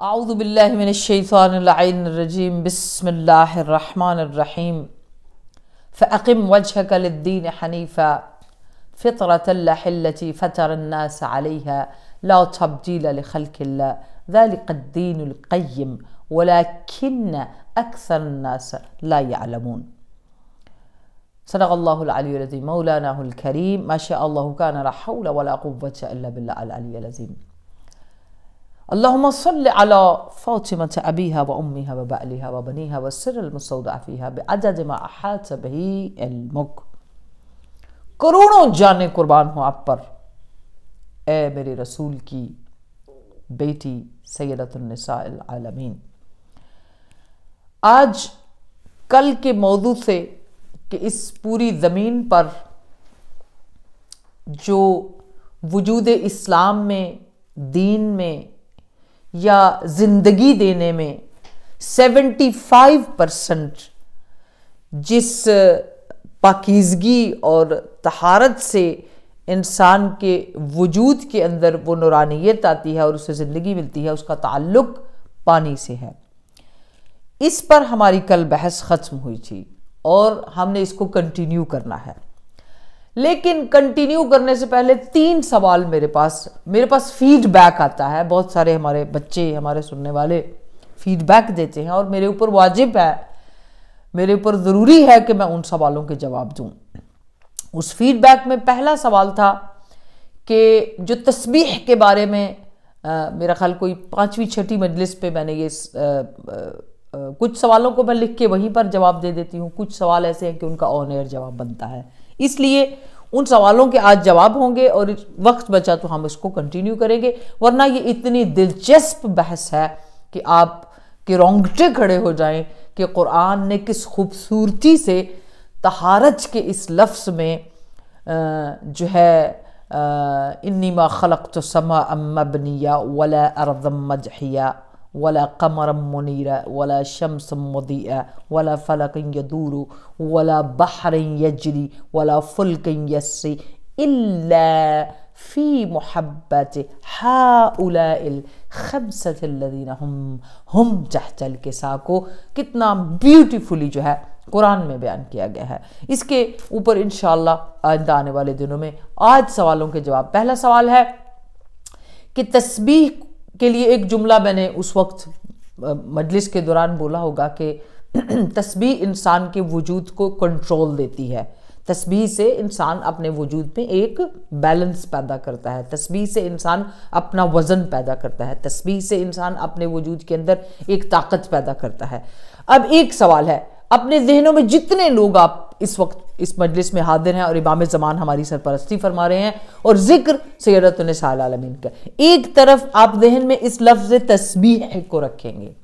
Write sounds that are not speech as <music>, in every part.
أعوذ بالله من الشيطان اللعين الرجيم بسم الله الرحمن الرحيم فأقم وجهك للدين حنيفا فطرة الله التي فتر الناس عليها لا تبديل لخلق الله ذلك الدين القيم ولكن أكثر الناس لا يعلمون صدق الله العلي العظيم مولانا الكريم ما شاء الله كان لا حول ولا قوة إلا بالله العلي العظيم अल्लाहुम्मा सल्लि अला फातिमा अबीहा व उम्मीहा व बअलीहा व बनीहा व सिरल मुसौदा फीहा बिअदद मा अहात बिही इल्मुक करोड़ों जानें कुर्बान हों आप पर ए मेरे रसूल की बेटी सैदतनिसालमीन आज कल के मौजू से कि इस पूरी ज़मीन पर जो वजूद इस्लाम में दीन में या जिंदगी देने में 75 परसेंट जिस पाकिजगी और तहारत से इंसान के वजूद के अंदर वो नुरानियत आती है और उससे ज़िंदगी मिलती है उसका ताल्लुक पानी से है इस पर हमारी कल बहस ख़त्म हुई थी और हमने इसको कंटिन्यू करना है लेकिन कंटिन्यू करने से पहले तीन सवाल मेरे पास मेरे पास फीडबैक आता है बहुत सारे हमारे बच्चे हमारे सुनने वाले फीडबैक देते हैं और मेरे ऊपर वाजिब है मेरे ऊपर ज़रूरी है कि मैं उन सवालों के जवाब दूँ उस फीडबैक में पहला सवाल था कि जो तस्बीह के बारे में आ, मेरा ख्याल कोई पाँचवीं छठी मजलिस पे मैंने ये आ, आ, कुछ सवालों को मैं लिख के वहीं पर जवाब दे देती हूँ कुछ सवाल ऐसे हैं कि उनका ऑन एयर जवाब बनता है इसलिए उन सवालों के आज जवाब होंगे और वक्त बचा तो हम इसको कंटिन्यू करेंगे वरना ये इतनी दिलचस्प बहस है कि आप के रोंगटे खड़े हो जाएं कि कुरान ने किस खूबसूरती से तहारज के इस लफ्ज़ में जो है इन्नी मा खलक तो समा अम्मा बनिया वला अरदम मजहिया वला कमर मुनीरा वला शम्स मदिया वला फ़लक यदूर वला बहर यजरी वला फ़ुल्क यस्सी इल्ला फ़ी मोहब्बत हाउलादीन हम हम चहचल के सा को कितना ब्यूटीफुली जो है कुरान में बयान किया गया है इसके ऊपर इन आइंदा आने वाले दिनों में आज सवालों के जवाब पहला सवाल है कि तस्बीह के लिए एक जुमला मैंने उस वक्त मजलिस के दौरान बोला होगा कि <clears throat> तस्बी इंसान के वजूद को कंट्रोल देती है तस्बी से इंसान अपने वजूद में एक बैलेंस पैदा करता है तस्बी से इंसान अपना वज़न पैदा करता है तस्बी से इंसान अपने वजूद के अंदर एक ताकत पैदा करता है अब एक सवाल है अपने जहनों में जितने लोग आप इस वक्त इस मजलिस में हाजिर हैं और इमाम ज़मान हमारी सरपरस्ती फरमा रहे हैं और ज़िक्र सैरत आलमीन का एक तरफ आप जहन में इस लफ्ज़ तस्बीह को रखेंगे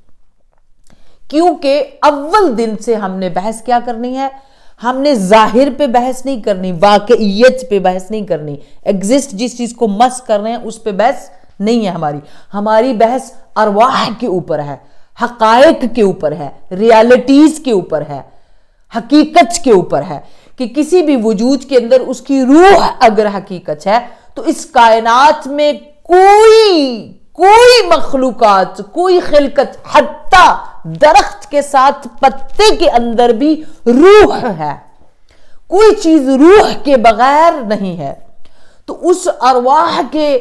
क्योंकि अव्वल दिन से हमने बहस क्या करनी है हमने जाहिर पे बहस नहीं करनी वाकईत पे बहस नहीं करनी एग्जिस्ट जिस चीज़ को मस कर रहे हैं उस पे बहस नहीं है हमारी हमारी बहस अरवाह के ऊपर है हकायक के ऊपर है रियलिटीज़ के ऊपर है हकीकत के ऊपर है कि किसी भी वजूद के अंदर उसकी रूह अगर हकीकत है तो इस कायनात में कोई कोई मखलूकत कोई खिलकत हत्ता दरख्त के साथ पत्ते के अंदर भी रूह है कोई चीज रूह के बगैर नहीं है तो उस अरवाह के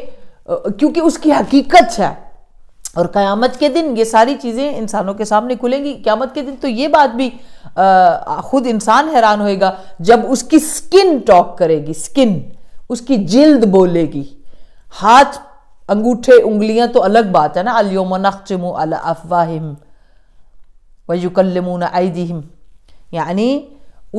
क्योंकि उसकी हकीकत है और क़यामत के दिन ये सारी चीज़ें इंसानों के सामने खुलेंगी क़यामत के दिन तो ये बात भी आ, खुद इंसान हैरान होएगा जब उसकी स्किन टॉक करेगी स्किन उसकी जिल्द बोलेगी हाथ अंगूठे उंगलियां तो अलग बात है ना अलियोम नखचम अला अफवाहिम वयुकलमून आईदिम यानी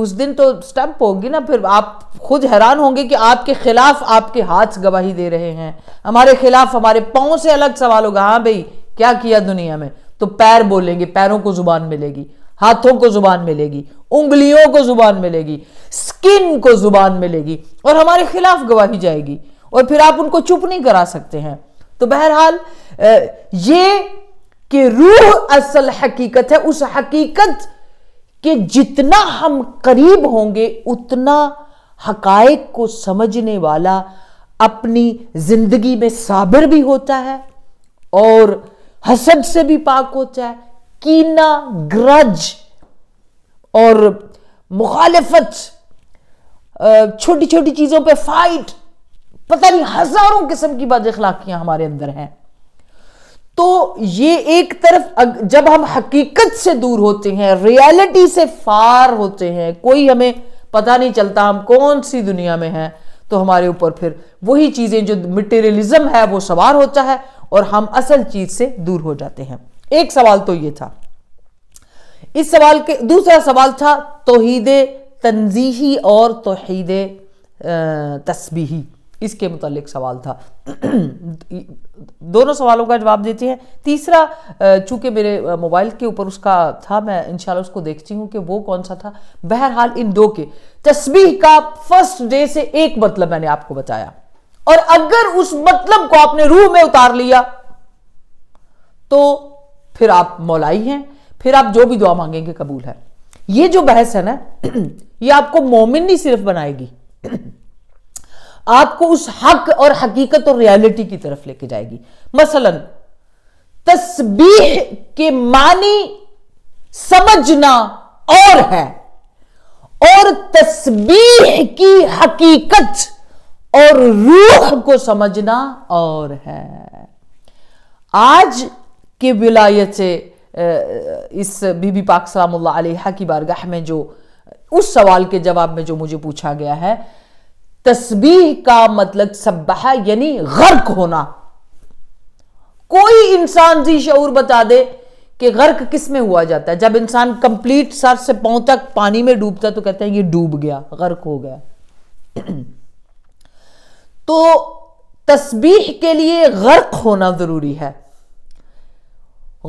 उस दिन तो स्टंप होगी ना फिर आप खुद हैरान होंगे कि आपके खिलाफ आपके हाथ गवाही दे रहे हैं हमारे खिलाफ हमारे पाओ से अलग सवाल होगा हाँ भाई क्या किया दुनिया में तो पैर बोलेंगे पैरों को जुबान मिलेगी हाथों को जुबान मिलेगी उंगलियों को जुबान मिलेगी स्किन को जुबान मिलेगी और हमारे खिलाफ गवाही जाएगी और फिर आप उनको चुप नहीं करा सकते हैं तो बहरहाल ये कि रूह असल हकीकत है उस हकीकत कि जितना हम करीब होंगे उतना हकायक को समझने वाला अपनी ज़िंदगी में साबिर भी होता है और हसद से भी पाक होता है कीना ग्रज और मुखालफत छोटी छोटी चीज़ों पे फाइट पता नहीं हज़ारों किस्म की बाज़ अखलाकियां हमारे अंदर हैं तो ये एक तरफ जब हम हकीकत से दूर होते हैं रियलिटी से फार होते हैं कोई हमें पता नहीं चलता हम कौन सी दुनिया में हैं तो हमारे ऊपर फिर वही चीज़ें जो मटेरियलिज्म है वो सवार होता है और हम असल चीज़ से दूर हो जाते हैं एक सवाल तो ये था इस सवाल के दूसरा सवाल था तोहद तनजीही और तोहद तस्बीही इसके मतलब सवाल था दोनों सवालों का जवाब देते हैं तीसरा चूंकि मेरे मोबाइल के ऊपर उसका था मैं इंशाल्लाह उसको देखती हूँ कि वो कौन सा था बहरहाल इन दो के तस्वीर का फर्स्ट डे से एक मतलब मैंने आपको बताया और अगर उस मतलब को आपने रूह में उतार लिया तो फिर आप मौलाई हैं फिर आप जो भी दुआ मांगेंगे कबूल है ये जो बहस है ना <clears throat> ये आपको मोमिन नहीं सिर्फ बनाएगी <clears throat> आपको उस हक और हकीकत और रियलिटी की तरफ लेके जाएगी मसलन तस्बीह के मानी समझना और है और तस्बीह की हकीकत और रूह को समझना और है आज के विलायत से इस बीबी पाक सलाम की बारगाह में जो उस सवाल के जवाब में जो मुझे पूछा गया है तस्बीह का मतलब सब्बाह यानी गर्क होना कोई इंसान जी शूर बता दे कि गर्क किस में हुआ जाता है जब इंसान कंप्लीट सर से पांव तक पानी में डूबता तो कहते हैं ये डूब गया गर्क हो गया <clears throat> तो तस्बीह के लिए गर्क होना जरूरी है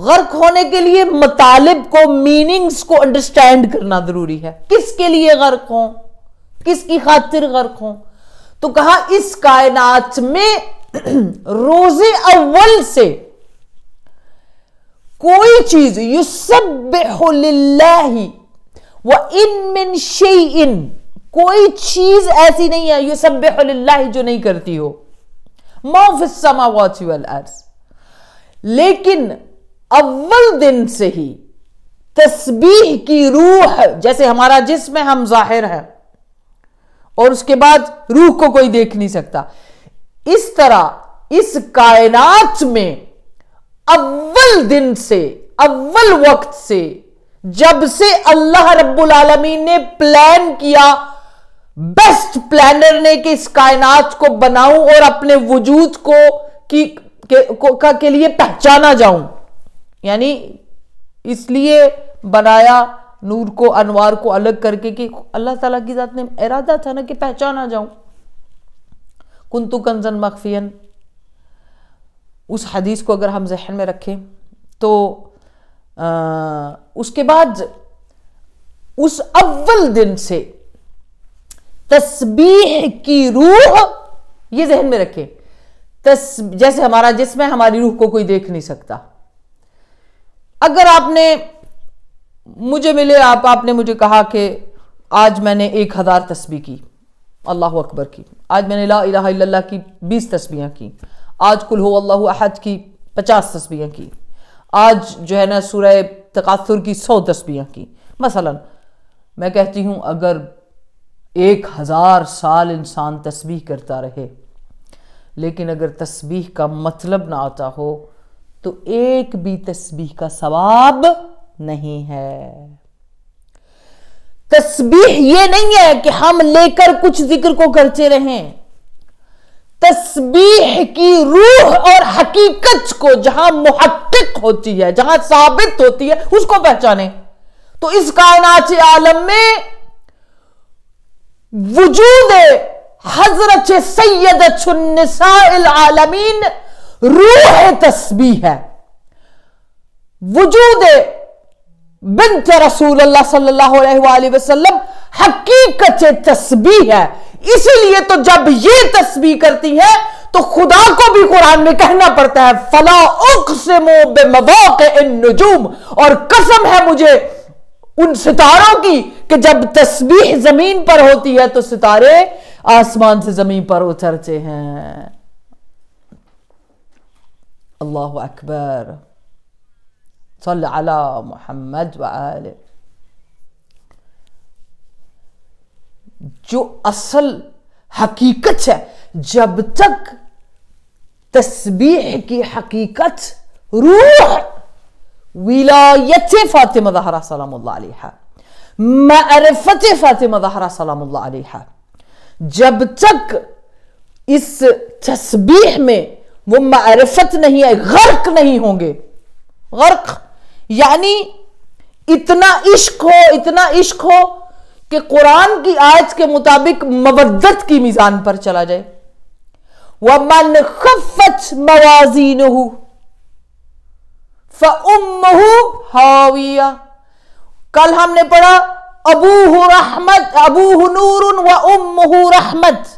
गर्क होने के लिए मतालब को मीनिंग्स को अंडरस्टैंड करना जरूरी है किसके लिए गर्क हों किसकी खातिर गर्क हो तो कहा इस कायनात में <clears throat> रोजे अव्वल से कोई चीज युसबिल्लाही व इनमिन इन कोई चीज ऐसी नहीं है युसबिल्लाही जो नहीं करती हो मौफिसमा अर्ज लेकिन अव्वल दिन से ही तस्बीह की रूह जैसे हमारा जिसमें हम जाहिर है और उसके बाद रूह को कोई देख नहीं सकता इस तरह इस कायनात में अव्वल दिन से अव्वल वक्त से जब से अल्लाह रब्बुल आलमीन ने प्लान किया बेस्ट प्लानर ने कि इस कायनात को बनाऊं और अपने वजूद को की के, को, का, के लिए पहचाना जाऊं यानी इसलिए बनाया नूर को अनवार को अलग करके कि अल्लाह ताला की ज़ात ने इरादा था ना कि पहचाना जाऊं कुंतु कंजन मखफियन उस हदीस को अगर हम जहन में रखें तो आ, उसके बाद उस अव्वल दिन से तस्बीह की रूह ये जहन में रखें तस जैसे हमारा जिसमें हमारी रूह को कोई देख नहीं सकता अगर आपने मुझे मिले आप आपने मुझे कहा कि आज मैंने एक हज़ार तस्बी की अल्लाह अकबर की आज मैंने ला इला की बीस तस्बियाँ की आज कुल हो अल्लाह अहद की पचास तस्बियाँ की आज जो है ना सुर तकासुर की सौ तस्बियाँ की मसलन मैं कहती हूँ अगर एक हज़ार साल इंसान तस्वीर करता रहे लेकिन अगर तस्बीह का मतलब ना आता हो तो एक भी तस्बीह का सवाब नहीं है तस्बीह ये नहीं है कि हम लेकर कुछ जिक्र को करते रहें तस्बीह की रूह और हकीकत को जहां मुहक्क होती है जहां साबित होती है उसको पहचाने तो इस कायनात आलम में वजूद हजरत सैयद आलमीन रूह तस्बी है वजूद बिनत रसूल सल्लाम हकीकत तस्बी है इसीलिए तो जब ये तस्बी करती है तो खुदा को भी कुरान में कहना पड़ता है फला नजूम और कसम है मुझे उन सितारों की कि जब तस्बीह जमीन पर होती है तो सितारे आसमान से जमीन पर उतरते हैं अल्लाह अकबर صل على محمد وآله جو اصل حقیقت ہے جب تک تسبیح کی حقیقت روح ولایت فاطمہ زہرا سلام اللہ علیہ معرفت فاطمہ زہرا سلام الله عليها جب تک اس تسبيح میں وہ معرفت نہیں ہے غرق نہیں ہوں گے غرق यानी इतना इश्क हो इतना इश्क हो कि कुरान की आयत के मुताबिक मवदत की मिजान पर चला जाए मन खफत मवाजीन हाविया कल हमने पढ़ा अबूह रहमत अबूह नूर व उम्मू रहमत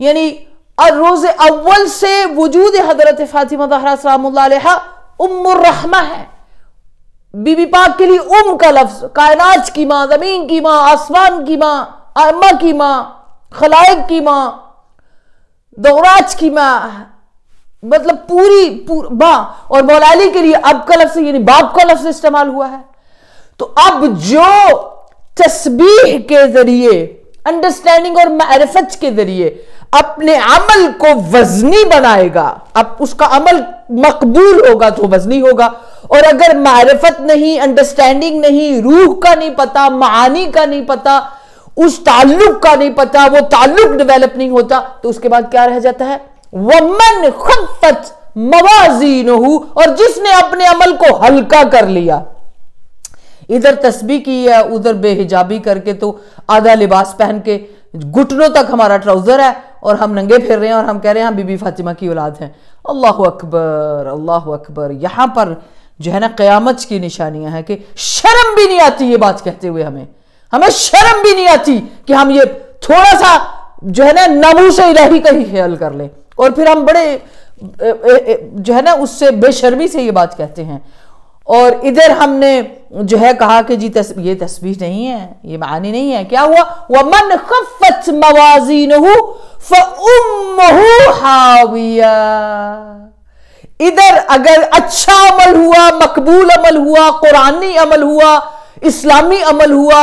यानी रोज अव्वल से वजूद हजरत फातिमा उम्म रहमा है बीबी पाक के लिए उम का लफ्ज कायनाज की माँ जमीन की माँ आसमान की माँ अम्मा की माँ खलायक की माँ दौराज की माँ मतलब पूरी पूर, बा और मौलाली के लिए अब का लफ्ज यानी बाप का लफ्ज इस्तेमाल हुआ है तो अब जो तस्बीह के जरिए अंडरस्टैंडिंग और मारफत के जरिए अपने अमल को वजनी बनाएगा अब उसका अमल मकबूल होगा तो वजनी होगा और अगर मारफत नहीं अंडरस्टैंडिंग नहीं रूह का नहीं पता मानी का नहीं पता उस ताल्लुक का नहीं पता वो ताल्लुक डेवलप नहीं होता तो उसके बाद क्या रह जाता है वमन खफत मवाजीन और जिसने अपने अमल को हल्का कर लिया इधर तस्बी की है उधर बेहिजाबी करके तो आधा लिबास पहन के घुटनों तक हमारा ट्राउजर है और हम नंगे फिर रहे हैं और हम कह रहे हैं हम हाँ, बीबी फातिमा की औलाद हैं अल्लाह अकबर अल्लाह अकबर यहाँ पर जो है ना क़यामत की निशानियां हैं कि शर्म भी नहीं आती ये बात कहते हुए हमें हमें शर्म भी नहीं आती कि हम ये थोड़ा सा जो है ना नमू से इलाही का ही ख्याल कर लें और फिर हम बड़े जो है ना उससे बेशर्मी से ये बात कहते हैं और इधर हमने जो है कहा कि जी तस, ये तस्वीर नहीं है ये मानी नहीं है क्या हुआ वह मन खफत मवाजी मवाजीन हाविया इधर अगर अच्छा अमल हुआ मकबूल अमल हुआ कुरानी अमल हुआ इस्लामी अमल हुआ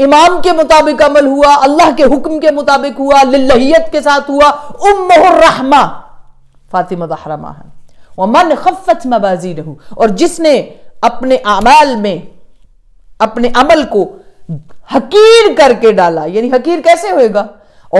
इमाम के मुताबिक अमल हुआ अल्लाह के हुक्म के मुताबिक हुआ लहियत के साथ हुआ उम्मा फातिमा है वह मन खफ़त मबाजी रहू और जिसने अपने अमाल में अपने अमल को हकीर करके डाला यानी हकीर कैसे होएगा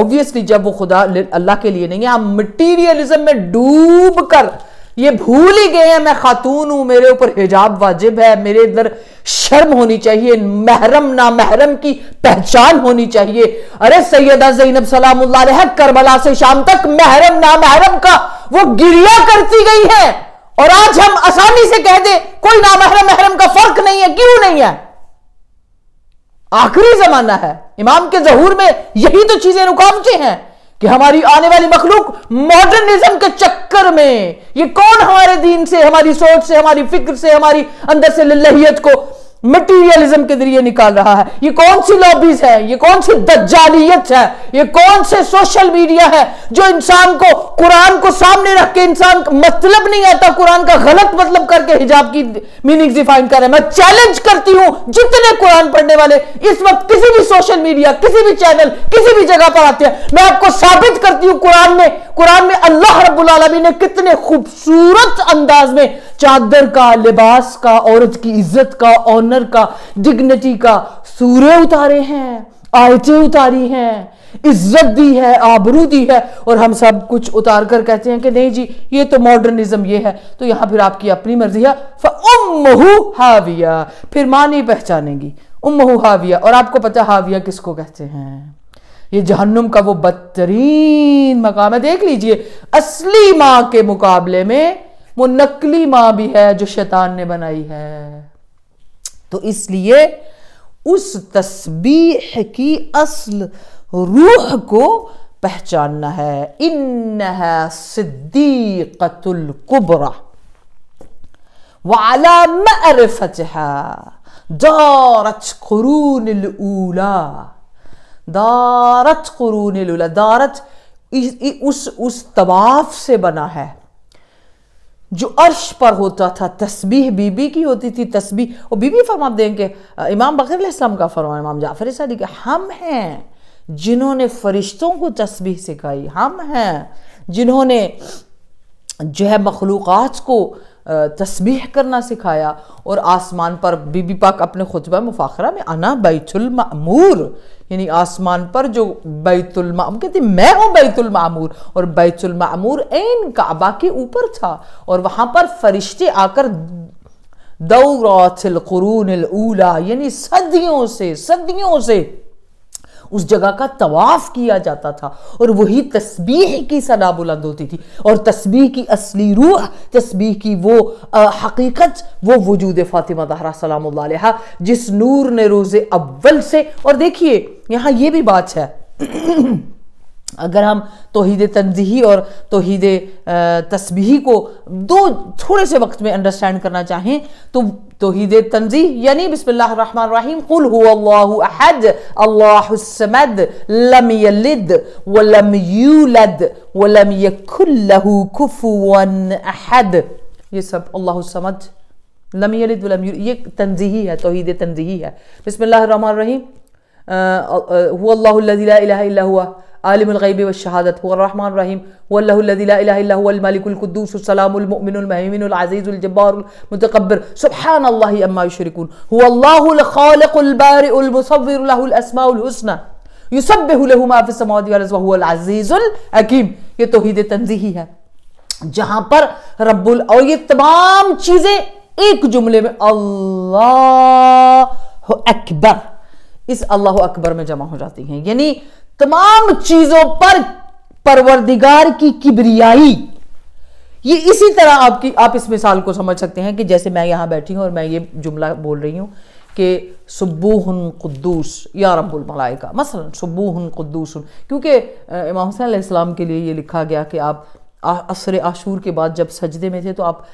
ऑब्वियसली जब वो खुदा अल्लाह के लिए नहीं है आप मटीरियलिज्म में डूब कर ये भूल ही गए हैं मैं खातून हूं मेरे ऊपर हिजाब वाजिब है मेरे अंदर शर्म होनी चाहिए महरम ना महरम की पहचान होनी चाहिए अरे सैयदा जैनब सलाम करबला से शाम तक महरम ना महरम का वो गिरिया करती गई है और आज हम आसानी से कह दे कोई ना महरम महरम का फर्क नहीं है क्यों नहीं है आखिरी जमाना है इमाम के जहूर में यही तो चीजें रुकावटें हैं कि हमारी आने वाली मखलूक मॉडर्निज्म के चक्कर में ये कौन हमारे दीन से हमारी सोच से हमारी फिक्र से हमारी अंदर से लहियत को मटीरियलिज्म के जरिए निकाल रहा है ये कौन सी लॉबीज है ये कौन सी दज्जालियत है ये कौन से सोशल मीडिया है जो इंसान को कुरान को सामने रख के इंसान मतलब नहीं आता कुरान का गलत मतलब करके हिजाब की मीनिंग डिफाइन कर रहे मैं चैलेंज करती हूं जितने कुरान पढ़ने वाले इस वक्त किसी भी सोशल मीडिया किसी भी चैनल किसी भी जगह पर आते हैं मैं आपको साबित करती हूं कुरान में कुरान में अल्लाह रबुल ने कितने खूबसूरत अंदाज में चादर का लिबास का औरत की इज्जत का ऑनर का डिग्निटी का सूर्य उतारे हैं आयतें उतारी हैं इज्जत दी है आबरू दी है और हम सब कुछ उतार कर कहते हैं कि नहीं जी ये तो मॉडर्निज्म ये है तो यहां फिर आपकी अपनी मर्जी है उम्महू हाविया फिर माँ नहीं पहचानेगी उम्महू हाविया और आपको पता हाविया किसको कहते हैं ये जहन्नुम का वो बदतरीन मकाम है देख लीजिए असली माँ के मुकाबले में वो नकली माँ भी है जो शैतान ने बनाई है तो इसलिए उस तस्बीह की असल रूह को पहचानना है इन सिद्दीकतुल कुबरा वाला मरफतहा दारत कुरून उला दारत कुरून उला दारत इस, उस उस तवाफ से बना है जो अर्श पर होता था तस्बीह बीबी की होती थी तस्बीह और बीबी फरमाते देंगे इमाम बकर इस्लाम का फरमान इमाम जाफर सदी के हम हैं जिन्होंने फरिश्तों को तस्बीह सिखाई हम हैं जिन्होंने जो है मखलूक़ात को तस्बीह करना सिखाया और आसमान पर बीबी पाक अपने खुतब मुफाखरा में अना बैतुलमूर यानी आसमान पर जो बैतुलमा कहती मैं हूँ बैतुलमामूर और बैतुलमामूर एन काबा के ऊपर था और वहाँ पर फरिश्ते आकर दौरातिल यानी सदियों से सदियों से उस जगह का तवाफ़ किया जाता था और वही तस्बीह की सदा बुलंद होती थी और तस्बीह की असली रूह तस्बीह की वो आ, हकीकत वो वजूद फ़ातिमा दहरा सलाम जिस नूर ने रोज़े अव्वल से और देखिए यहाँ ये भी बात है <clears throat> अगर हम तोहद तनजीही और तोहद तस्बीही को दो थोड़े से वक्त में अंडरस्टैंड करना चाहें तो توحید تنزیح یعنی يعني بسم اللہ الرحمن الرحیم قل هو اللہ احد اللہ السمد لم یلد ولم یولد ولم یکن له کفوا احد یہ سب اللہ السمد لم یلد ولم یولد یہ تنزیحی ہے توحید تنزیحی ہے بسم اللہ الرحمن الرحیم آه، آه، هو اللہ الذي لا الہ الا هو عالم الغيب والشهادة هو الرحمن الرحيم هو الله الذي لا إله إلا هو الملك القدوس السلام المؤمن المهيمن العزيز الجبار المتكبر سبحان الله أما يشركون هو الله الخالق البارئ المصور له الأسماء الحسنى يسبح له ما في السماوات والأرض وهو العزيز الحكيم توحید तोहहीद ہے جہاں پر رب ال اور یہ تمام چیزیں ایک جملے میں اللہ اکبر اس اللہ اکبر میں جمع ہو جاتی ہیں یعنی तमाम चीजों पर परवरदिगार की किबरियाई ये इसी तरह आपकी आप इस मिसाल को समझ सकते हैं कि जैसे मैं यहां बैठी हूं और मैं ये जुमला बोल रही हूं कि सुबूहन कुद्दूस या रब्बुल मलाइका मसलन सुबूहन कुद्दूस क्योंकि इमाम हुसैन इस्लाम के लिए ये लिखा गया कि आप असर आशूर के बाद जब सजदे में थे तो आप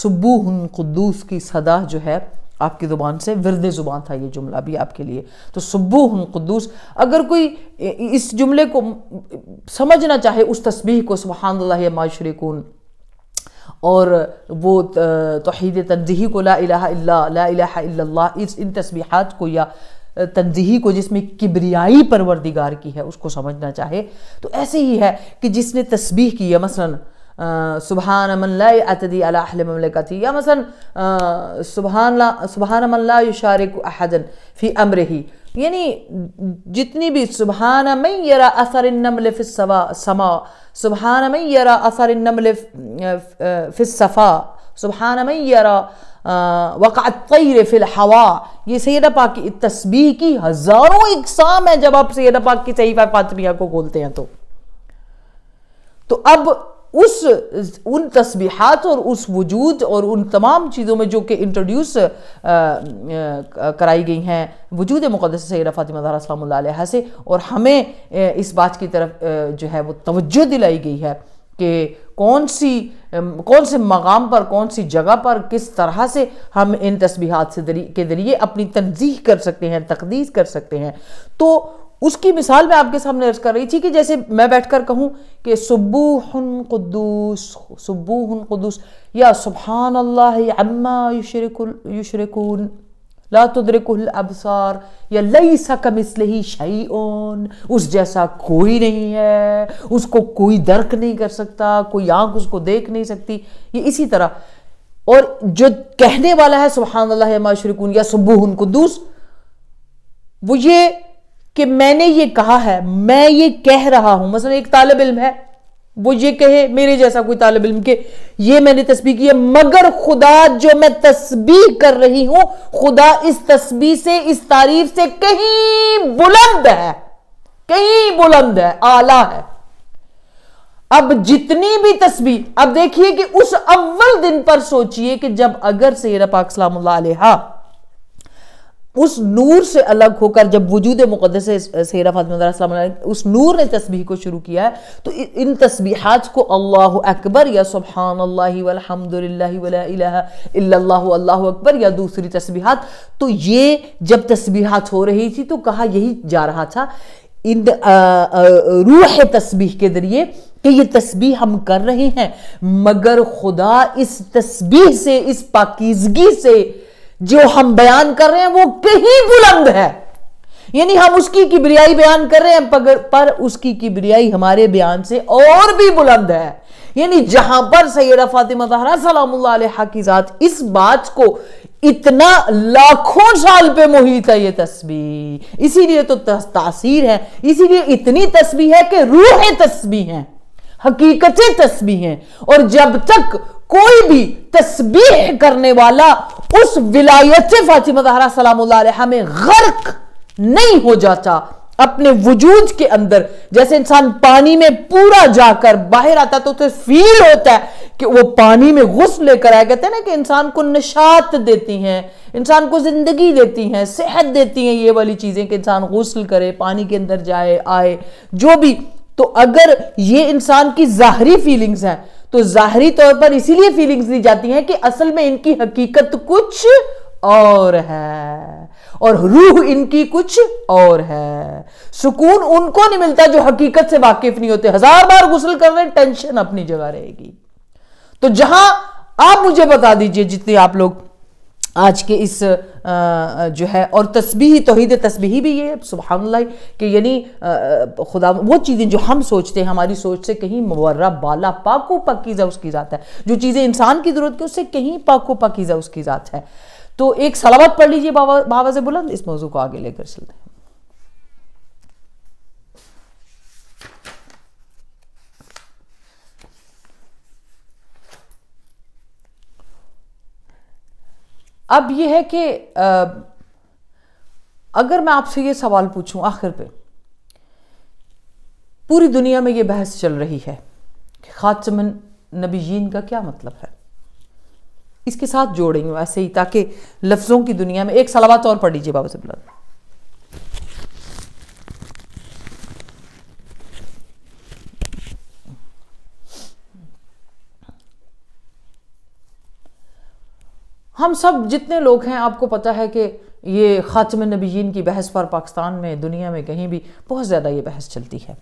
सुबूहन कुद्दूस की सदा जो है आपकी ज़ुबान से विरद ज़ुबान था ये जुमला भी आपके लिए तो सुबह कुद्दूस अगर कोई इस जुमले को समझना चाहे उस तस्बीह को सुबहानल्ला माशरकून और वो तोहद तनजीही को ला ला इस इन तस्बीहात को या तनजीही को जिसमें किबरियाई परवरदिगार की है उसको समझना चाहे तो ऐसे ही है कि जिसने तस्बीह की है मसला آه، سبحان من لا يعتدي على أهل مملكته يا مثلا آه، سبحان لا سبحان من لا يشارك أحدا في أمره يعني جتني بي سبحان من يرى أثر النمل في السماء سبحان من يرى أثر النمل آه، في السفاء سبحان من يرى وقع الطير في الحواء یہ سیدہ پاک کی تسبیح کی ہزاروں اقسام ہیں جب آپ سیدہ پاک کی صحیفہ فاطمیہ کو کھولتے ہیں تو تو اب उस उन तस्बीहात और उस वजूद और उन तमाम चीज़ों में जो कि इंट्रोड्यूस कराई गई हैं वजूद मुक़दस सैद फ़ातिमा जहरा से और हमें इस बात की तरफ जो है वो तवज्जो दिलाई गई है कि कौन सी कौन से मकाम पर कौन सी जगह पर किस तरह से हम इन तस्बीहात से दरी, के ज़रिए अपनी तनजीह कर सकते हैं तकदीस कर सकते हैं तो उसकी मिसाल मैं आपके सामने अर्ज कर रही थी कि जैसे मैं बैठकर कहूं कि सुबूहन कुदूस सुबूहन कुदूस या सुबहान अल्लाह अम्मा युशरकून ला तुदरकुल अबसार या लई सकमिसलही शईन उस जैसा कोई नहीं है उसको कोई दर्क नहीं कर सकता कोई आंख उसको देख नहीं सकती ये इसी तरह और जो कहने वाला है सुबहान अल्लाह माशरकून या सुबूहन कुदूस वो ये कि मैंने ये कहा है मैं ये कह रहा हूं मसलन एक तालब इल्म है वो ये कहे मेरे जैसा कोई तालब इल्म के ये मैंने तस्बीह की है मगर खुदा जो मैं तस्बीह कर रही हूं खुदा इस तस्बीह से इस तारीफ से कहीं बुलंद है कहीं बुलंद है आला है अब जितनी भी तस्वीर अब देखिए कि उस अव्वल दिन पर सोचिए कि जब अगर सेहरा पाक सलाम उस नूर से अलग होकर जब वजूद मुकदस सैरा फातमा उस नूर ने तस्बीह को शुरू किया है तो इन तस्बीहात को अल्लाह अकबर या सुबहान अल्लाह अकबर या दूसरी तस्बीहात तो ये जब तस्बीहात हो रही थी तो कहा यही जा रहा था इन रूह तस्बीह के जरिए कि ये तस्बीह हम कर रहे हैं मगर खुदा इस तस्बीह से इस पाकिजगी से जो हम बयान कर रहे हैं वो कहीं बुलंद है यानी हम उसकी किबरियाई बयान कर रहे हैं पर, पर उसकी किबरियाई हमारे बयान से और भी बुलंद है यानी जहां पर सैयद फातिमा जहरा की जात इस बात को इतना लाखों साल पे मोहित है ये तस्वीर इसीलिए तो तासीर है इसीलिए इतनी तस्वीर है कि रूह तस्वीर है हकीकतें तस्वीर हैं और जब तक कोई भी तस्बीह करने वाला उस विलायत फातिमा जहरा में गर्क नहीं हो जाता अपने वजूद के अंदर जैसे इंसान पानी में पूरा जाकर बाहर आता तो उसे फील होता है कि वो पानी में घुस लेकर आया कहते हैं ना कि इंसान को निशात देती हैं इंसान को ज़िंदगी देती हैं सेहत देती हैं ये वाली चीज़ें कि इंसान गुस्ल करे पानी के अंदर जाए आए जो भी तो अगर ये इंसान की ज़ाहरी फीलिंग्स हैं तो जाहरी तौर पर इसीलिए फीलिंग्स दी जाती हैं कि असल में इनकी हकीकत कुछ और है और रूह इनकी कुछ और है सुकून उनको नहीं मिलता जो हकीकत से वाकिफ नहीं होते हजार बार गुसल कर रहे टेंशन अपनी जगह रहेगी तो जहां आप मुझे बता दीजिए जितने आप लोग आज के इस जो है और तस्बी तोहद तस्बी भी ये सुबहानल्ला कि यानी खुदा वो चीज़ें जो हम सोचते हैं हमारी सोच से कहीं मवर्रा बाला पाको पाकीज़ा उसकी ज़ात है जो चीज़ें इंसान की ज़रूरत की उससे कहीं पाको पाकीज़ा उसकी ज़ात है तो एक सलावत पढ़ लीजिए बाबा बाबा से बुलंद इस मौजू को आगे लेकर चलते हैं अब यह है कि अगर मैं आपसे ये सवाल पूछूं आखिर पे पूरी दुनिया में ये बहस चल रही है कि खातमन नबी जीन का क्या मतलब है इसके साथ जोड़ेंगे ऐसे ही ताकि लफ्ज़ों की दुनिया में एक सलावा और पढ़ लीजिए बाबा सब हम सब जितने लोग हैं आपको पता है कि ये ख़ातम नबीन की बहस पर पाकिस्तान में दुनिया में कहीं भी बहुत ज़्यादा ये बहस चलती है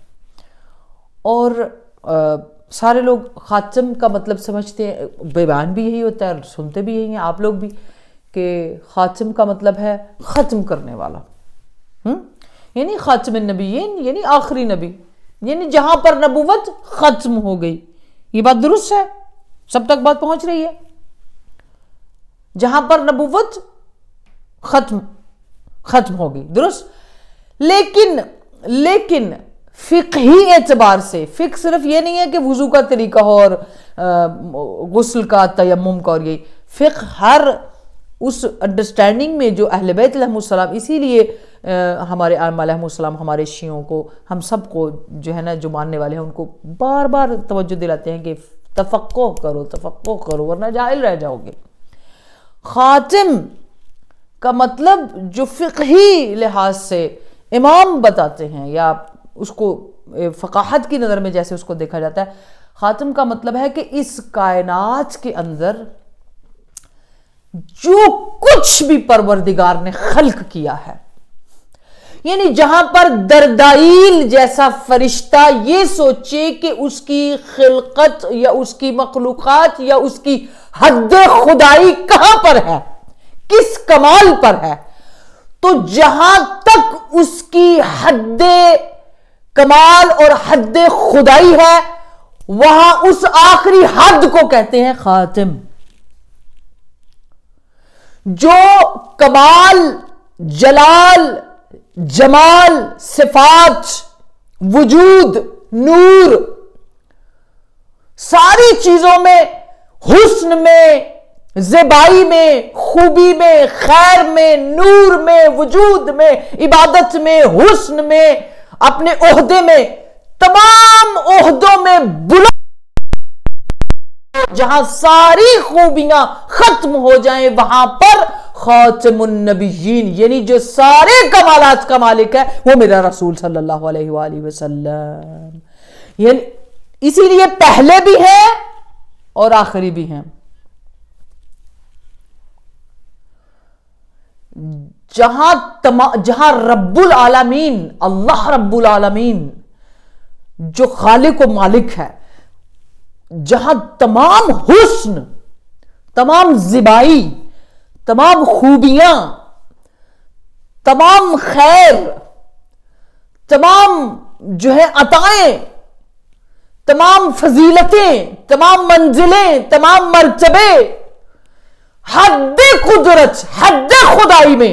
और आ, सारे लोग खातम का मतलब समझते हैं बेबान भी यही होता है और सुनते भी यही हैं आप लोग भी कि खातम का मतलब है ख़त्म करने वाला यानी खातम नबीन यानी आखिरी नबी यानी जहाँ पर नबूवत ख़त्म हो गई ये बात दुरुस्त है सब तक बात पहुँच रही है जहां पर नबूवत खत्म खत्म होगी दुरुस्त लेकिन लेकिन ही एतबार से फ़िक सिर्फ ये नहीं है कि वज़ू का तरीका हो और गसल का तयम का और ये फ़िक हर उस अंडरस्टैंडिंग में जो अहल बैतम इसीलिए हमारे आलम हमारे शीयों को हम सब को जो है ना जो मानने वाले हैं उनको बार बार तवज्जो दिलाते हैं कि तफक् करो तफक् करो वरना जाहिल रह जाओगे खातिम का मतलब जो फ़िकही लिहाज से इमाम बताते हैं या उसको फ़काहत की नज़र में जैसे उसको देखा जाता है ख़ातिम का मतलब है कि इस कायनात के अंदर जो कुछ भी परवरदिगार ने खल्क किया है यानी जहां पर दर्दाइल जैसा फरिश्ता ये सोचे कि उसकी खिलकत या उसकी मखलूकत या उसकी हद खुदाई कहां पर है किस कमाल पर है तो जहां तक उसकी हद कमाल और हद खुदाई है वहां उस आखिरी हद को कहते हैं खातिम जो कमाल जलाल जमाल सिफात वजूद नूर सारी चीजों में हुस्न में जेबाई में खूबी में खैर में नूर में वजूद में इबादत में हुस्न में अपने ओहदे में तमाम ओहदों में बुला जहां सारी खूबियां खत्म हो जाएं वहां पर खातमीन यानी जो सारे कमालात का मालिक है वो मेरा रसूल सल्लल्लाहु अलैहि वसल्लम यानी इसीलिए पहले भी है और आखिरी भी है जहां तमा जहां रब्बुल आलमीन अल्लाह रब्बुल आलमीन जो खालिक व मालिक है जहां तमाम हुस्न तमाम जिबाई तमाम खूबियां तमाम खैर तमाम जो है अताएं तमाम फजीलतें तमाम मंजिलें तमाम मरतबे हद कुदरत हद खुदाई में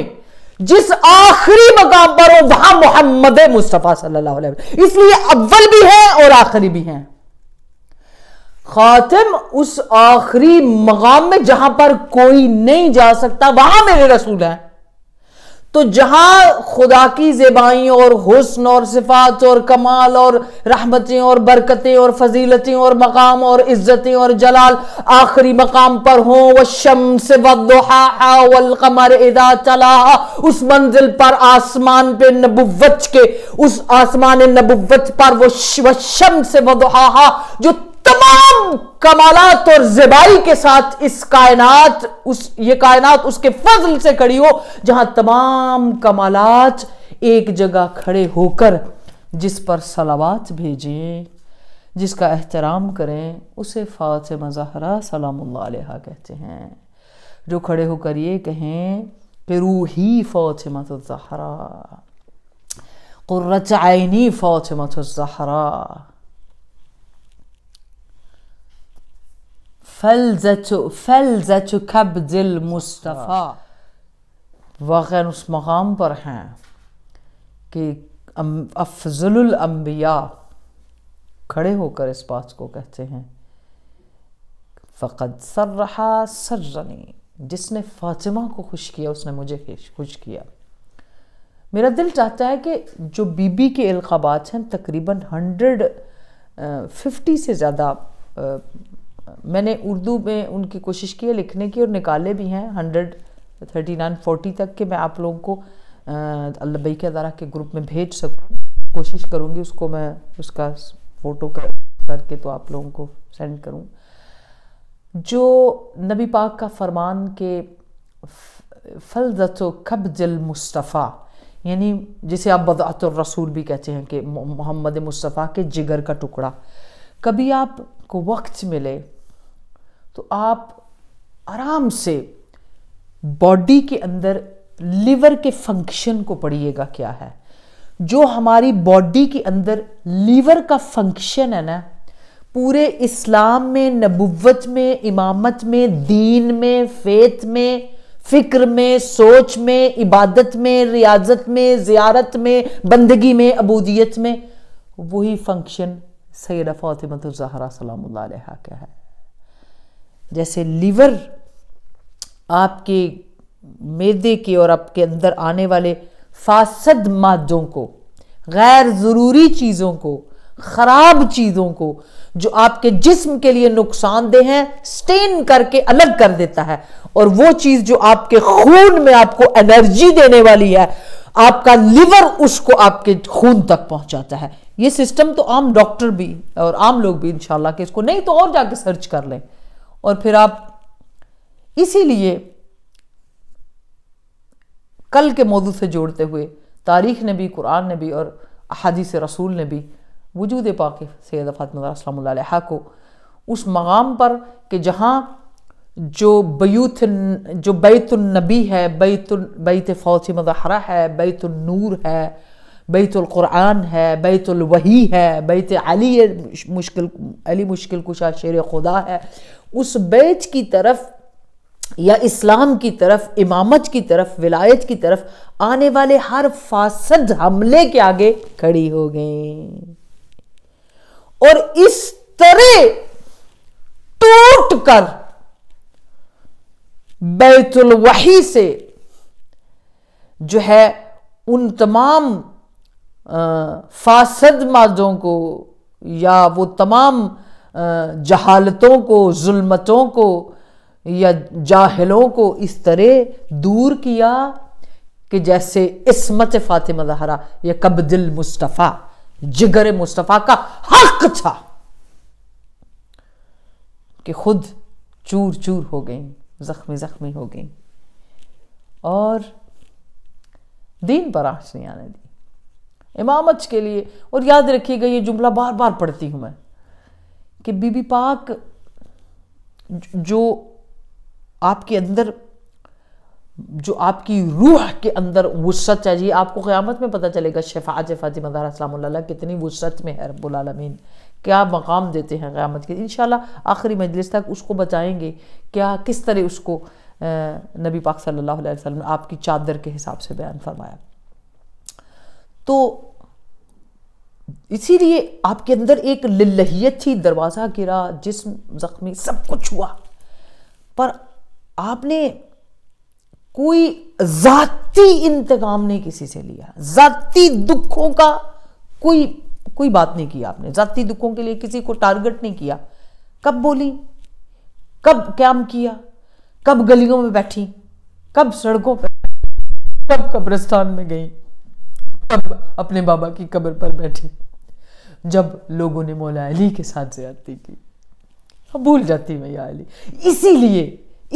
जिस आखिरी मकाम पर हो वहां मोहम्मद मुस्तफ़ा सल्लल्लाहु अलैहि वसल्लम इसलिए अव्वल भी है और आखिरी भी है खातिम उस आखिरी मकाम में जहां पर कोई नहीं जा सकता वहां मेरे रसूल हैं तो जहां खुदा की जेबाई और हुस्न और सिफात और कमाल और रहमतें और बरकतें और फजीलतें और मकाम और इज्जतें और जलाल आखिरी मकाम पर हों व शम से वमर इदा चला उस मंजिल पर आसमान पे नबुवत के उस आसमान नबुवत पर वो शम से वहा जो तमाम कमालत और जबाई के साथ इस कायनात उस ये कायनात उसके फजल से खड़ी हो जहां तमाम कमालत एक जगह खड़े होकर जिस पर सलावात भेजें जिसका एहतराम करें उसे फ़ातिमा जहरा सलाम कहते हैं जो खड़े होकर ये कहें कि रूही फ़ातिमा जहरा क़ुर्रत आइनी Fatima Zahra Felzatu, felzatu kabdil Mustafa वाक़ उस मकाम पर हैं कि अफजलम्बिया खड़े होकर इस बात को कहते हैं फ़कत सर रहा सर्रनी जिसने फातिमा को खुश किया उसने मुझे खुश किया मेरा दिल चाहता है कि जो बीबी के अलकाबात हैं तकरीबन हंड्रेड फिफ्टी से ज़्यादा मैंने उर्दू में उनकी कोशिश की है लिखने की और निकाले भी हैं हंड्रेड थर्टी नाइन फोर्टी तक के मैं आप लोगों को अल्लाई के अदारा के ग्रुप में भेज सकूँ कोशिश करूँगी उसको मैं उसका फ़ोटो कर करके तो आप लोगों को सेंड करूँ जो नबी पाक का फरमान के कब जल मुस्तफ़ा यानी जिसे आप बदतर रसूल भी कहते हैं कि मोहम्मद मुस्तफ़ा के जिगर का टुकड़ा कभी आपको वक्त मिले तो आप आराम से बॉडी के अंदर लीवर के फंक्शन को पढ़िएगा क्या है जो हमारी बॉडी के अंदर लीवर का फंक्शन है ना पूरे इस्लाम में नबुवत में इमामत में दीन में फेत में फिक्र में सोच में इबादत में रियाजत में ज़ियारत में बंदगी में अबूदियत में वही फंक्शन सैद फ़ातिमत जहरा सलाम का है जैसे लीवर आपके मेदे के और आपके अंदर आने वाले फासद मादों को गैर ज़रूरी चीज़ों को ख़राब चीज़ों को जो आपके जिस्म के लिए नुकसानदेह हैं स्टेन करके अलग कर देता है और वो चीज़ जो आपके खून में आपको एनर्जी देने वाली है आपका लिवर उसको आपके खून तक पहुंचाता है ये सिस्टम तो आम डॉक्टर भी और आम लोग भी इंशाल्लाह कि इसको नहीं तो और जाके सर्च कर लें और फिर आप इसीलिए कल के मौजू से जोड़ते हुए तारीख ने भी कुरान ने भी और अहादीस रसूल ने भी वजूद पाक सैद फातमा को उस मकाम पर कि जहाँ जो बयूत जो बैतुलनबी है बैत बैत फौसी मजहरा है बैतुलनूर है बैतुलक़ुरान है बैतुलवही है बैत अली मुश्किल अली मुश्किल कुशा शेर खुदा है उस बैच की तरफ या इस्लाम की तरफ इमामत की तरफ विलायत की तरफ आने वाले हर फासद हमले के आगे खड़ी हो गई और इस तरह टूट कर बैतुल वही से जो है उन तमाम फासद माजों को या वो तमाम जहालतों को जुल्मतों को या जाहलों को इस तरह दूर किया कि जैसे इसमत फातिमा जहरा यह कबदिल मुस्तफ़ा जिगर मुस्तफ़ा का हक था कि खुद चूर चूर हो गई ज़ख्मी ज़ख्मी हो गई और दीन पर आँच नहीं आने दी इमामच के लिए और याद रखी गई ये जुमला बार बार पढ़ती हूँ मैं कि बीबी पाक जो आपके अंदर जो आपकी रूह के अंदर वसत चाहिए आपको क़्यामत में पता चलेगा शफात फ़ातिमा दारा कितनी वसत में है रबालमीन क्या मकाम देते हैं क़्यामत के इन आखिरी मजलिस तक उसको बचाएंगे क्या किस तरह उसको नबी पाक सल्लल्लाहु अलैहि वसल्लम आपकी चादर के हिसाब से बयान फरमाया तो इसीलिए आपके अंदर एक लहियत थी दरवाज़ा गिरा जिसम ज़ख्मी सब कुछ हुआ पर आपने कोई ज़ाती इंतकाम नहीं किसी से लिया ज़ाती दुखों का कोई कोई बात नहीं की आपने ज़ाती दुखों के लिए किसी को टारगेट नहीं किया कब बोली कब क्या किया कब गलियों में बैठी कब सड़कों पर कब कब्रिस्तान में गई तब अपने बाबा की कब्र पर बैठे जब लोगों ने मौला अली के साथ ज्यादती की अब भूल जाती मैया अली इसीलिए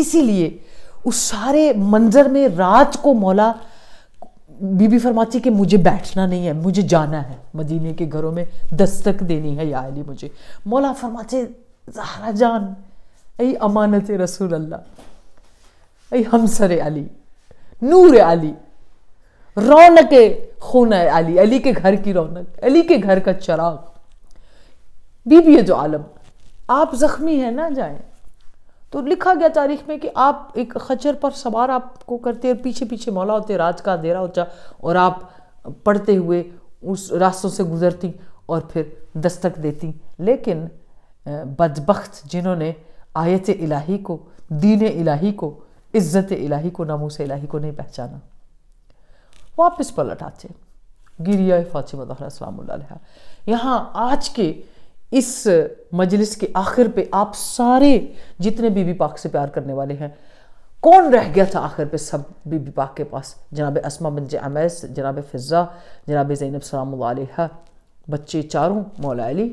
इसीलिए उस सारे मंजर में रात को मौला बीबी फरमाती कि मुझे बैठना नहीं है मुझे जाना है मदीने के घरों में दस्तक देनी है या अली मुझे मौला फरमाते जहरा जान ऐ अमानत रसूल अल्लाह ऐ हमसर अली नूर अली रौनक खून है अली अली के घर की रौनक अली के घर का चराग बीबी जो आलम आप जख्मी है ना जाए तो लिखा गया तारीख में कि आप एक खचर पर सवार आपको करते और पीछे पीछे मौला होते राज का अंधेरा होता और आप पढ़ते हुए उस रास्तों से गुजरती और फिर दस्तक देती लेकिन बदबخت जिन्होंने आयत इलाही को दीन इलाही को इज़्ज़त इलाही को नामूस इलाही को नहीं पहचाना वापस पलट आते गिरिया फ़ातिमा दहरा सलाम यहाँ आज के इस मजलिस के आखिर पे आप सारे जितने बीबी पाक से प्यार करने वाले हैं कौन रह गया था आखिर पे सब बीबी पाक के पास जनाब असमा बिन जमैस जनाब फिज़ा जनाब ज़ैनब सलाम बच्चे चारों मौला अली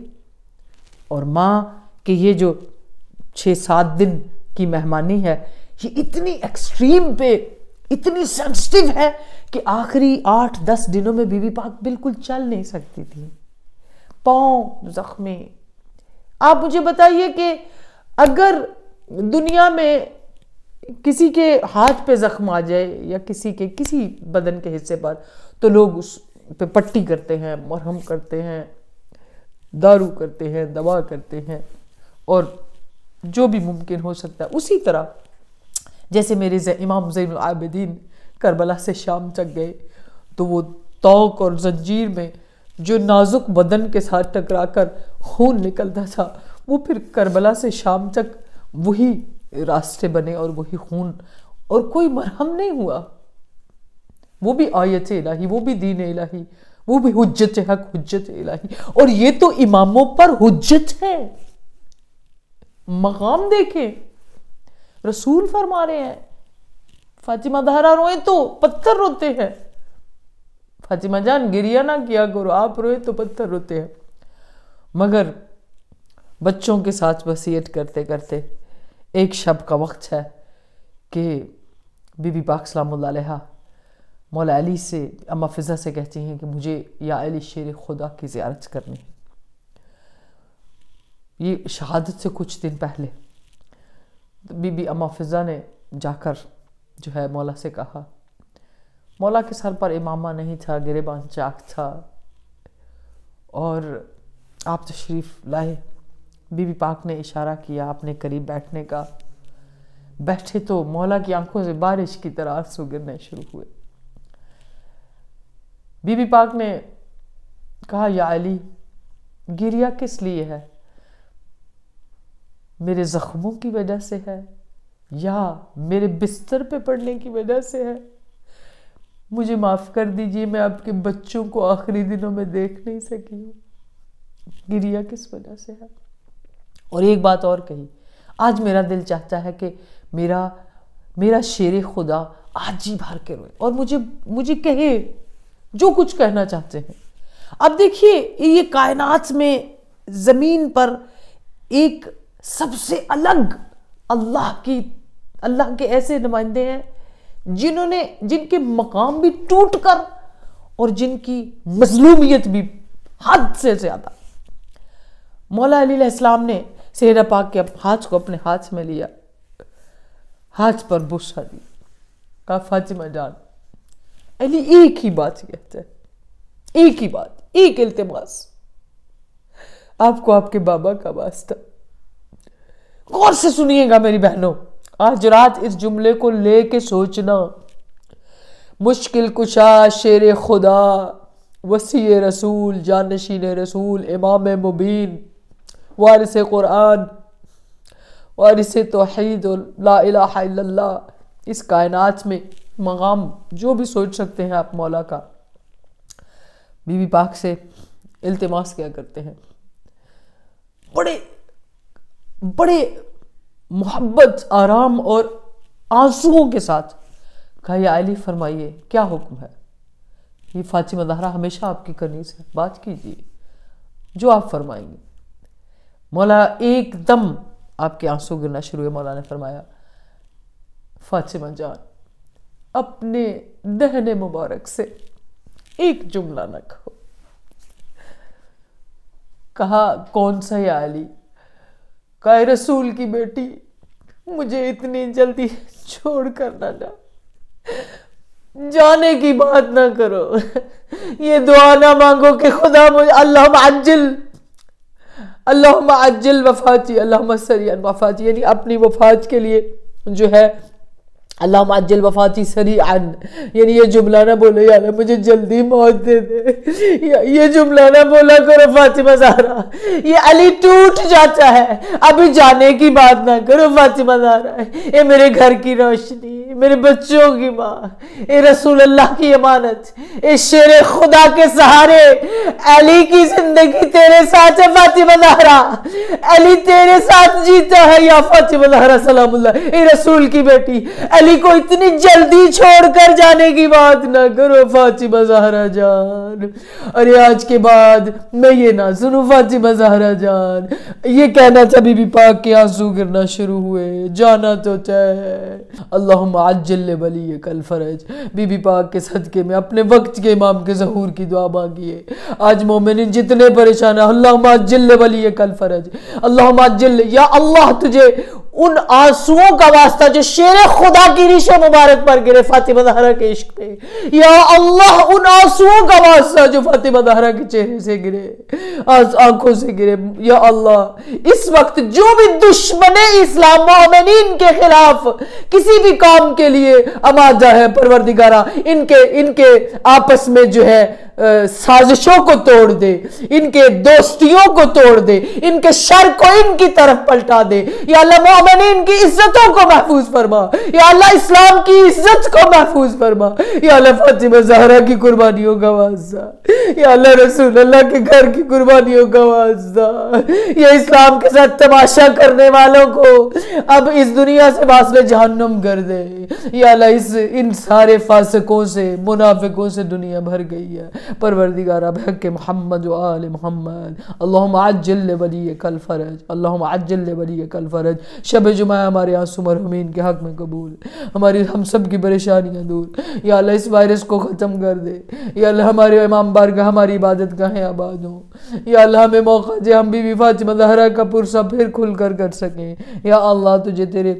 और माँ के ये जो छः सात दिन की मेहमानी है ये इतनी एक्सट्रीम पे इतनी सेंसिटिव है कि आखिरी आठ दस दिनों में बीबी पाक बिल्कुल चल नहीं सकती थी पाँव जख्मी आप मुझे बताइए कि अगर दुनिया में किसी के हाथ पे जख्म आ जाए या किसी के किसी बदन के हिस्से पर तो लोग उस पे पट्टी करते हैं मरहम करते हैं दारू करते हैं दवा करते हैं और जो भी मुमकिन हो सकता है उसी तरह जैसे मेरे इमाम जैन आबदीन करबला से शाम तक गए तो वो तोक और जंजीर में जो नाजुक बदन के साथ टकरा कर खून निकलता था वो फिर करबला से शाम तक वही रास्ते बने और वही खून और कोई मरहम नहीं हुआ वो भी आयत इलाही वो भी दीन इलाही वो भी हुज्जत हक हुज्जत इलाही और ये तो इमामों पर हुज्जत है मकाम देखें रसूल फरमा रहे हैं फातिमा दहरा रोए तो पत्थर रोते हैं फातिमा जान गिरिया ना किया करो आप रोए तो पत्थर रोते हैं मगर बच्चों के साथ वसीयत करते करते एक शब का वक्त है कि बीबी पाक सलाम मौला अली से अम्मा फ़िज़ा से कहती हैं कि मुझे या अली शेर खुदा की ज़्यारत करनी है ये शहादत से कुछ दिन पहले तो बीबी अम्मा फिज़ा ने जाकर जो है मौला से कहा मौला के सर पर इमामा नहीं था गिरेबान चाक था और आप तशरीफ़ लाए बीबी पाक ने इशारा किया अपने करीब बैठने का बैठे तो मौला की आंखों से बारिश की तरह आंसू गिरने शुरू हुए बीबी पाक ने कहा या अली गिरिया किस लिए है मेरे ज़ख्मों की वजह से है या मेरे बिस्तर पे पड़ने की वजह से है मुझे माफ़ कर दीजिए मैं आपके बच्चों को आखिरी दिनों में देख नहीं सकी हूँ गिरिया किस वजह से है और एक बात और कही आज मेरा दिल चाहता है कि मेरा मेरा शेर खुदा आज जी भर के रोए और मुझे मुझे कहे जो कुछ कहना चाहते हैं अब देखिए ये कायनात में ज़मीन पर एक सबसे अलग अल्लाह की अल्लाह के ऐसे नुमाइंदे हैं जिन्होंने जिनके मकाम भी टूट कर और जिनकी मजलूमियत भी हद से ज़्यादा मौला अली इस्लाम ने सेहरा पाक के हाथ को अपने हाथ में लिया हाथ पर बुसा दी कहा फातिमा जान अली एक ही बात कहते हैं एक ही बात एक इल्तमास आपको आपके बाबा का वास्ता गौर से सुनिएगा मेरी बहनों आज रात इस जुमले को ले के सोचना मुश्किल कुशा शेर खुदा वसी रसूल जानशीन रसूल इमाम मुबीन वारिस क़ुरान वारिस तोहद इस कायनात में मकाम जो भी सोच सकते हैं आप मौला का बीबी पाक से इल्तमास क्या करते हैं बड़े बड़े मोहब्बत आराम और आंसुओं के साथ कहा या अली फरमाइए क्या हुक्म है ये फातिमा दहरा हमेशा आपकी करनी से बात कीजिए जो आप फरमाएंगे मौला एकदम आपके आंसू गिरना शुरू हुए मौला ने फरमाया फातिमा जान अपने दहने मुबारक से एक जुमला न कहो कहा कौन सा या अली काय रसूल की बेटी मुझे इतनी जल्दी छोड़ कर ना जा जाने की बात ना करो ये दुआ ना मांगो कि खुदा मुझे अल्लाह अज्जल अल्लाह अज्जल वफाती अल्लाह सरियन वफाती यानी अपनी वफात के लिए जो है अल्लाह माजल वफाती सरी अन यानी ये जुमला ना बोलो यार मुझे जल्दी मौत दे दे ये जुमला ना बोला करो फातिमा जारा ये अली टूट जाता है अभी जाने की बात ना करो फातिमा जारा ये मेरे घर की रोशनी मेरे बच्चों की माँ ये रसूल अल्लाह की अमानत ये शेर खुदा के सहारे अली की जिंदगी तेरे साथ है फातिमा जहरा अली तेरे साथ जीता है या फातिमा जहरा सलाम ये रसूल की बेटी अली अली को इतनी जल्दी छोड़कर जाने की बात ना करो फातिमा जहरा जान अरे आज के बाद मैं ये ना सुनू फातिमा जहरा जान ये कहना था बीबी पाक के आंसू गिरना शुरू हुए जाना तो चाहे अल्लाह आज जल्ले बली ये कल फरज बीबी पाक के सदके में अपने वक्त के इमाम के जहूर की दुआ मांगिए आज मोमिन जितने परेशान है अल्लाह आज जल्ले बली ये कल फरज अल्लाह आज जल्ले या अल्लाह तुझे उन आंसुओं का वास्ता जो शेर खुदा की रिशे मुबारक पर गिरे फातिमा दहरा के इश्क पे या अल्लाह उन आंसुओं का वास्ता जो फातिमा दहरा के चेहरे से गिरे आंखों से गिरे या अल्लाह इस वक्त जो भी दुश्मन इस्लाम मोमिन के खिलाफ किसी भी काम के लिए अमादा है परवरदिगारा इनके इनके आपस में जो है साजिशों को तोड़ दे इनके दोस्तियों को तोड़ दे इनके शर को इनकी तरफ पलटा दे या मैंने इनकी इज्जतों को महफूज फरमा या अल्लाह इस्लाम की इज्जत को महफूज फरमा या अल्लाह फातिमा जहरा की कुर्बानियों का वास्ता या अल्लाह रसूल अल्लाह के घर की कुर्बानियों का वास्ता ये इस्लाम के साथ तमाशा करने वालों को अब इस दुनिया से वासले जहन्नुम कर दे या अल्लाह इस इन सारे फासकों से मुनाफिकों से दुनिया भर गई है परवरदिगार अब हक मोहम्मद आल मोहम्मद अल्लाह आज वली कल फ़रज अल्लाह आज वली कल फ़रज शब जुमा हमारे आंसू मरहमीन के हक में कबूल हमारी हम सब की परेशानियाँ दूर या अल्लाह इस वायरस को ख़त्म कर दे या अल्लाह हमारे इमाम बार का हमारी इबादत गाहें आबाद हों या अल्लाह हमें मौका दे हम बीबी फातिमा जहरा का पुरसा फिर खुल कर कर सकें या अल्लाह तुझे तेरे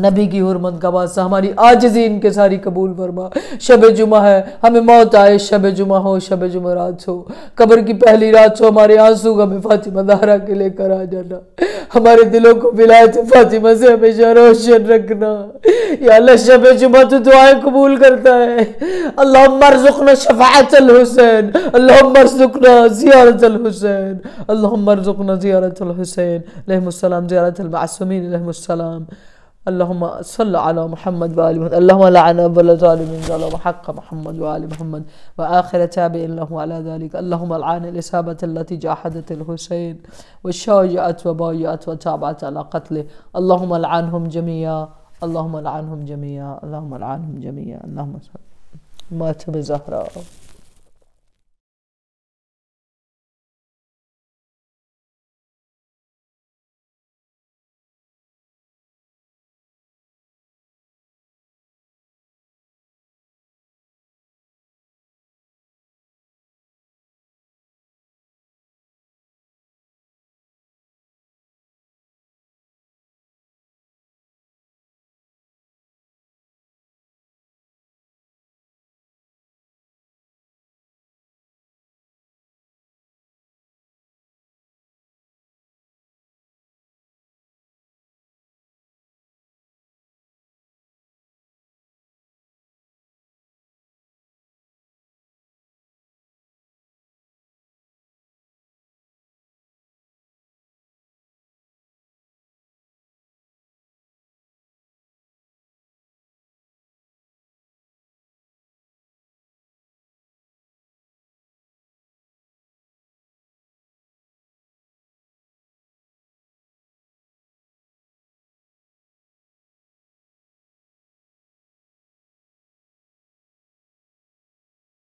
नबी की हरमत का बादशाह हमारी आजजी इनके सारी कबूल फरमा शब जुमा है हमें मौत आए शब जुमा हो शब जुमा रात हो कब्र की पहली रात हो हमारे आंसू का फातिमा दारा के लेकर आ जाना हमारे दिलों को मिलाए थे फातिमा से हमेशा रोशन रखना या अल्लाह शब जुमा तो दुआएं कबूल करता है अल्लाह मर जुखना शफात हुसैन अल्लाह जुखना जियारत हुसैन अल्लाह जुखना जियारत हुसैन लहमसलाम जियारत मासूमिन लहमसलाम اللهم صل على محمد وآل محمد اللهم لعن أبل الظالمين ظلم حق محمد وآل محمد وآخر تابع له على ذلك اللهم العن الإصابة التي جاحدت الحسين وشاجعت وبايعت وتابعت على قتله اللهم العنهم جميعا اللهم العنهم جميعا اللهم العنهم جميعا اللهم صل ماتم زهراء